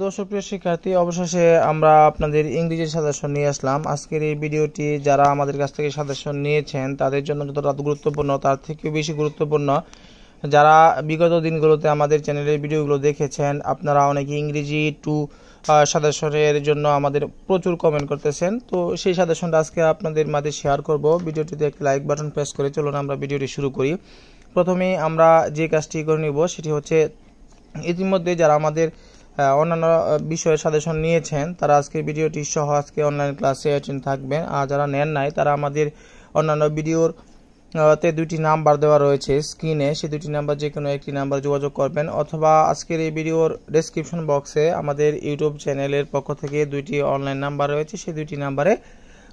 তো সুপ্রিয় শিক্ষার্থী অবশেষে আমরা আপনাদের ইংরেজি সাজেশন নিয়ে আসলাম আজকের এই ভিডিওটি যারা আমাদের কাছ থেকে সাজেশন নিয়েছেন তাদের জন্য যতটা গুরুত্বপূর্ণ তার থেকেও বেশি গুরুত্বপূর্ণ যারা বিগত দিনগুলোতে আমাদের চ্যানেলের ভিডিওগুলো দেখেছেন আপনারা অনেকে ইংরেজি টু সাজেশনের জন্য আমাদের প্রচুর কমেন্ট করতেছেন তো সেই সাজেশনটা আজকে আপনাদের মাঝে শেয়ার করব ভিডিওটিতে একটি লাইক বাটন প্রেস করে চলুন আমরা ভিডিওটি শুরু করি প্রথমে আমরা যে কাজটি করে নিব সেটি হচ্ছে ইতিমধ্যে যারা আমাদের অন্যান্য বিষয়ে সাজেশন নিয়েছেন তারা আজকের ভিডিওটি সহ আজকে অনলাইন ক্লাসে অ্যাটেন্ড থাকবেন আর যারা নেন নাই তারা আমাদের অন্যান্য ভিডিওর তে দুটি নাম্বার দেওয়া রয়েছে স্ক্রিনে সে দুটি নাম্বার যে কোনো একটি নাম্বার যোগাযোগ করবেন অথবা আজকের এই ভিডিওর ডেসক্রিপশন বক্সে আমাদের ইউটিউব চ্যানেলের পক্ষ থেকে দুইটি অনলাইন নাম্বার রয়েছে সেই দুইটি নাম্বারে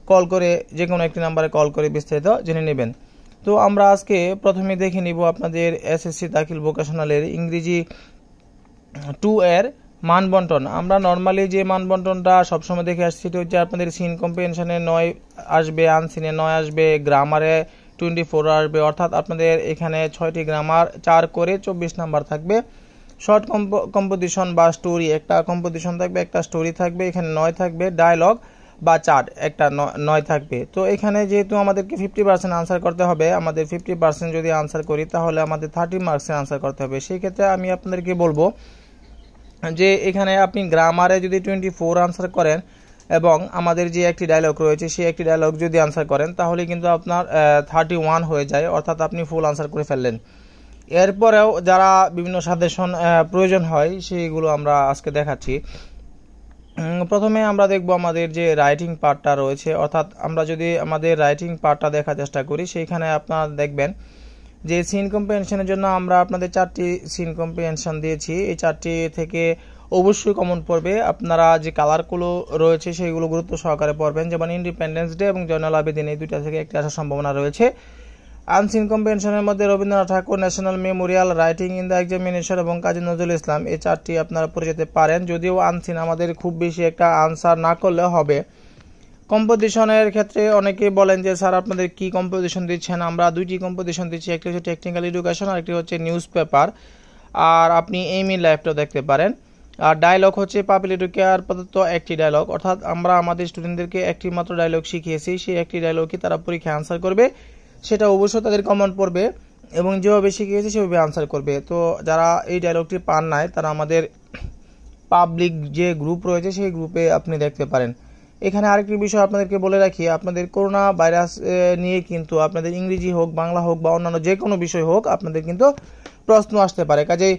কল করে যে কোনো একটি নাম্বারে কল করে বিস্তারিত জেনে নেবেন তো আমরা আজকে প্রথমে দেখে নিব আপনাদের এসএসসি দাখিল ভোকেশনালের ইংরেজি টু এর মানবন্টন আমরা নর্মালি যে মানবন্টনটা সবসময় দেখে আসছি সেটা হচ্ছে আপনাদের সিন কম্পেনশনে নয় আসবে আনসিনে নয় আসবে গ্রামারে টোয়েন্টি ফোর আসবে অর্থাৎ আপনাদের এখানে ছয়টি গ্রামার চার করে চব্বিশ নাম্বার থাকবে শর্ট কম্পোজিশন বা স্টোরি একটা কম্পোজিশন থাকবে একটা স্টোরি থাকবে এখানে নয় থাকবে ডায়লগ বা চার্ট একটা নয় থাকবে তো এখানে যেহেতু আমাদেরকে ফিফটি পার্সেন্ট আনসার করতে হবে আমাদের ফিফটি পার্সেন্ট যদি আনসার করি তাহলে আমাদের থার্টি মার্কসের আনসার করতে হবে সেই ক্ষেত্রে আমি আপনাদেরকে বলবো যে এখানে আপনি গ্রামারে যদি টোয়েন্টি ফোর আনসার করেন এবং আমাদের যে একটি ডায়লগ রয়েছে সেই একটি ডায়লগ যদি আনসার করেন তাহলে কিন্তু আপনার থার্টি ওয়ান হয়ে যায় অর্থাৎ আপনি ফুল আনসার করে ফেললেন এরপরেও যারা বিভিন্ন সাজেশন প্রয়োজন হয় সেইগুলো আমরা আজকে দেখাচ্ছি প্রথমে আমরা দেখব আমাদের যে রাইটিং পার্টটা রয়েছে অর্থাৎ আমরা যদি আমাদের রাইটিং পার্টটা দেখার চেষ্টা করি সেইখানে আপনারা দেখবেন যে সিন পেনশনের জন্য আমরা আপনাদের চারটি সিন পেনশন দিয়েছি এই চারটি থেকে অবশ্যই কমন পড়বে আপনারা যে কালারগুলো রয়েছে সেইগুলো গুরুত্ব সহকারে পড়বেন যেমন ইন্ডিপেন্ডেন্স ডে এবং জয়নাল আবেদিন এই দুইটা থেকে একটি আসার সম্ভাবনা রয়েছে আনসিন কম্পিটিশনের মধ্যে Rabindranath Thakur national memorial writing in the examination এবং কাজী নজরুল ইসলাম এই চারটি আপনারা পড়ে যেতে পারেন যদিও আনসিন আমাদের খুব বেশি একটা আনসার না করলে হবে কম্পোজিশনের ক্ষেত্রে অনেকে বলেন যে স্যার আপনাদের কি কম্পোজিশন দিচ্ছেন আমরা দুইটি কম্পোজিশন দিচ্ছি একটি হচ্ছে টেকনিক্যাল এডুকেশন আর একটি হচ্ছে নিউজ পেপার আর আপনি এমই লাইভটা দেখতে পারেন আর ডায়লগ হচ্ছে পাবলিক কেয়ার প্রদত্ত একটি ডায়লগ অর্থাৎ আমরা আমাদের স্টুডেন্টদেরকে একটি মাত্র ডায়লগ শিখিয়েছি সেই একটি ডায়লগই তারা পরীক্ষায় আনসার করবে সেটা অবশ্যই তাদের কমন পড়বে এবং যেভাবে শিখিয়েছে সেভাবে আনসার করবে তো যারা এই ডায়লগটি পান নাই তারা আমাদের পাবলিক যে গ্রুপ রয়েছে সেই গ্রুপে আপনি দেখতে পারেন এখানে আরেকটি বিষয় আপনাদেরকে বলে রাখি আপনাদের করোনা ভাইরাস নিয়ে কিন্তু আপনাদের ইংরেজি হোক বাংলা হোক বা অন্যান্য যে কোনো বিষয় হোক আপনাদের কিন্তু প্রশ্ন আসতে পারে কাজেই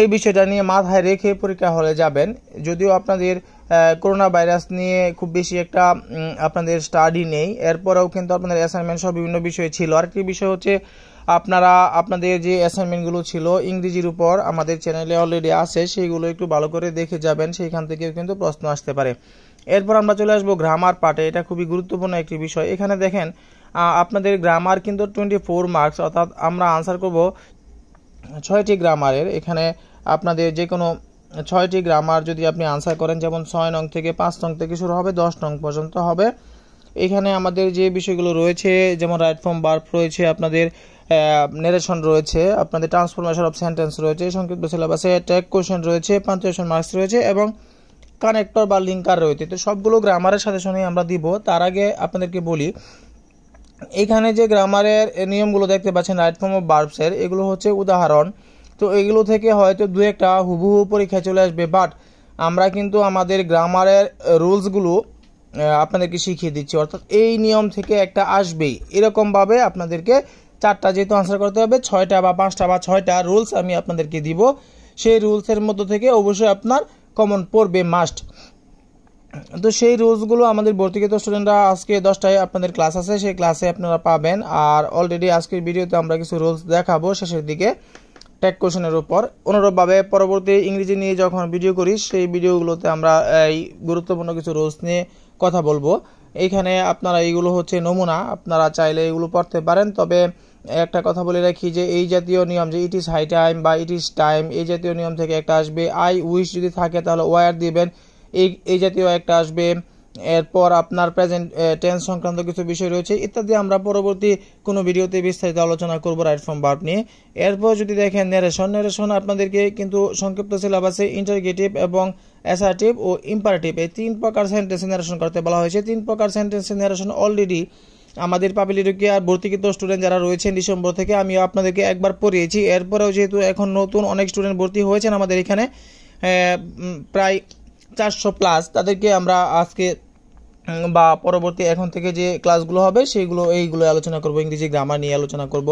এই বিষয়টা নিয়ে মাথায় রেখে পরীক্ষা হলে যাবেন যদিও আপনাদের করোনা ভাইরাস নিয়ে খুব বেশি একটা আপনাদের স্টাডি নেই এরপরেও কিন্তু আপনাদের অ্যাসাইনমেন্ট সব বিভিন্ন বিষয় ছিল আরেকটি বিষয় হচ্ছে আপনারা আপনাদের যে অ্যাসাইনমেন্টগুলো ছিল ইংরেজির উপর আমাদের চ্যানেলে অলরেডি আছে সেইগুলো একটু ভালো করে দেখে যাবেন সেইখান থেকেও কিন্তু প্রশ্ন আসতে পারে এরপর আমরা চলে আসবো গ্রামার পার্টে এটা খুবই গুরুত্বপূর্ণ একটি বিষয় এখানে দেখেন আপনাদের গ্রামার কিন্তু টোয়েন্টি ফোর মার্কস অর্থাৎ আমরা আনসার করব ছয়টি গ্রামারের এখানে আপনাদের যে কোনো ছয়টি গ্রামার যদি আপনি আনসার করেন যেমন ছয় নং থেকে পাঁচ নং থেকে শুরু হবে দশ নং পর্যন্ত হবে এখানে আমাদের যে বিষয়গুলো রয়েছে যেমন রাইট ফর্ম বার্ব রয়েছে আপনাদের নেরেশন রয়েছে আপনাদের ট্রান্সফরমেশন অফ সেন্টেন্স রয়েছে সংক্ষিপ্ত সিলেবাসে ট্যাগ কোয়েশন রয়েছে পাঞ্চুয়েশন মার্কস রয়েছে এবং কানেক্টর বা লিঙ্কার রয়েছে তো সবগুলো গ্রামারের সাথে শুনে আমরা দিব তার আগে আপনাদেরকে বলি এখানে যে গ্রামারের নিয়মগুলো দেখতে পাচ্ছেন রাইট ফর্ম অফ বার্বসের এগুলো হচ্ছে উদাহরণ তো এগুলো থেকে হয়তো দু একটা হুবহু পরীক্ষা চলে আসবে বাট আমরা কিন্তু আমাদের গ্রামারের রুলসগুলো আপনাদেরকে শিখিয়ে দিচ্ছি অর্থাৎ এই নিয়ম থেকে একটা আসবেই এরকমভাবে আপনাদেরকে চারটা যেহেতু আনসার করতে হবে ছয়টা বা পাঁচটা বা ছয়টা রুলস আমি আপনাদেরকে দিব সেই রুলসের মধ্য থেকে অবশ্যই আপনার কমন পড়বে মাস্ট তো সেই রুলসগুলো আমাদের ভর্তিগত স্টুডেন্টরা আজকে দশটায় আপনাদের ক্লাস আছে সেই ক্লাসে আপনারা পাবেন আর অলরেডি আজকের ভিডিওতে আমরা কিছু রুলস দেখাবো শেষের দিকে টেক কোশনের উপর অনুরূপভাবে পরবর্তী ইংরেজি নিয়ে যখন ভিডিও করি সেই ভিডিওগুলোতে আমরা এই গুরুত্বপূর্ণ কিছু রুলস নিয়ে কথা বলবো এইখানে আপনারা এইগুলো হচ্ছে নমুনা আপনারা চাইলে এগুলো পড়তে পারেন তবে একটা কথা বলে রাখি যে এই জাতীয় নিয়ম যে ইট ইজ হাই টাইম বা ইট ইজ টাইম এই জাতীয় নিয়ম থেকে একটা আসবে আই উইশ যদি থাকে তাহলে ওয়ার দিবেন এই এই জাতীয় একটা আসবে এরপর আপনার প্রেজেন্ট টেন্স সংক্রান্ত কিছু বিষয় রয়েছে ইত্যাদি আমরা পরবর্তী কোনো ভিডিওতে বিস্তারিত আলোচনা করব রাইট ফর্ম ভার্ব নিয়ে এরপর যদি দেখেন নেরেশন নেরেশন আপনাদেরকে কিন্তু সংক্ষিপ্ত সিলেবাসে ইন্টারগেটিভ এবং অ্যাসার্টিভ ও ইম্পারেটিভ এই তিন প্রকার সেন্টেন্স নেরেশন করতে বলা হয়েছে তিন প্রকার সেন্টেন্স নেরেশন অলরেডি আমাদের পাবলিকে আর ভর্তিকৃত স্টুডেন্ট যারা রয়েছেন ডিসেম্বর থেকে আমি আপনাদেরকে একবার পড়িয়েছি এরপরেও যেহেতু এখন নতুন অনেক স্টুডেন্ট ভর্তি হয়েছেন আমাদের এখানে প্রায় চারশো প্লাস তাদেরকে আমরা আজকে বা পরবর্তী এখন থেকে যে ক্লাসগুলো হবে সেইগুলো এইগুলো আলোচনা করব ইংরেজি গ্রামার নিয়ে আলোচনা করব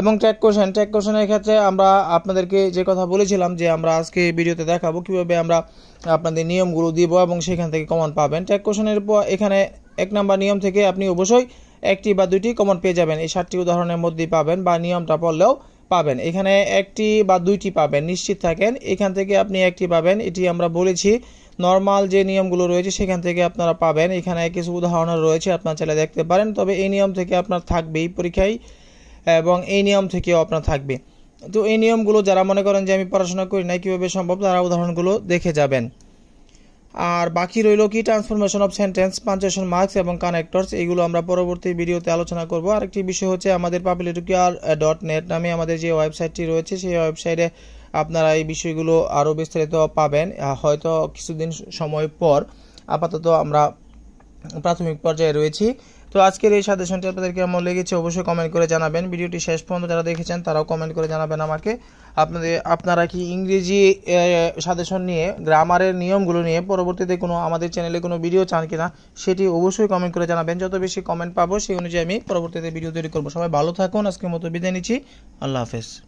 এবং ট্র্যাক কোয়েশন ট্র্যাক কোয়েশনের ক্ষেত্রে আমরা আপনাদেরকে যে কথা বলেছিলাম যে আমরা আজকে ভিডিওতে দেখাবো কীভাবে আমরা আপনাদের নিয়মগুলো দিব এবং সেখান থেকে কমন পাবেন ট্র্যাক কোয়েশনের পর এখানে এক নাম্বার নিয়ম থেকে আপনি অবশ্যই একটি বা দুটি কমন পেয়ে যাবেন এই সাতটি উদাহরণের মধ্যেই পাবেন বা নিয়মটা পড়লেও পাবেন এখানে একটি বা দুইটি পাবেন নিশ্চিত থাকেন এখান থেকে আপনি একটি পাবেন এটি আমরা বলেছি নর্মাল যে নিয়মগুলো রয়েছে সেখান থেকে আপনারা পাবেন এখানে কিছু উদাহরণ রয়েছে আপনার চাইলে দেখতে পারেন তবে এই নিয়ম থেকে আপনার থাকবে এই পরীক্ষায় এবং এই নিয়ম থেকেও আপনার থাকবে তো এই নিয়মগুলো যারা মনে করেন যে আমি পড়াশোনা করি না কীভাবে সম্ভব তারা উদাহরণগুলো দেখে যাবেন আর বাকি রইল কি transformation of sentence punctuation marks এবং কানেক্টরস এগুলো আমরা পরবর্তী ভিডিওতে আলোচনা করব আরেকটি বিষয় হচ্ছে আমাদের পাপিলেটুকিয়ার ডট নেট নামে আমাদের যে ওয়েবসাইটটি রয়েছে সেই ওয়েবসাইটে আপনারা এই বিষয়গুলো আরও বিস্তারিত পাবেন হয়তো কিছুদিন সময় পর আপাতত আমরা প্রাথমিক পর্যায়ে রয়েছি তো আজকের এই সাজেশনটি আপনাদের কেমন লেগেছে অবশ্যই কমেন্ট করে জানাবেন ভিডিওটি শেষ পর্যন্ত যারা দেখেছেন তারাও কমেন্ট করে জানাবেন আমাকে আপনাদের আপনারা কি ইংরেজি সাজেশন নিয়ে গ্রামারের নিয়মগুলো নিয়ে পরবর্তীতে কোনো আমাদের চ্যানেলে কোনো ভিডিও চান কিনা সেটি অবশ্যই কমেন্ট করে জানাবেন যত বেশি কমেন্ট পাবো সেই অনুযায়ী আমি পরবর্তীতে ভিডিও তৈরি করবো সবাই ভালো থাকুন আজকের মতো বিদায় নিচ্ছি আল্লাহ হাফেজ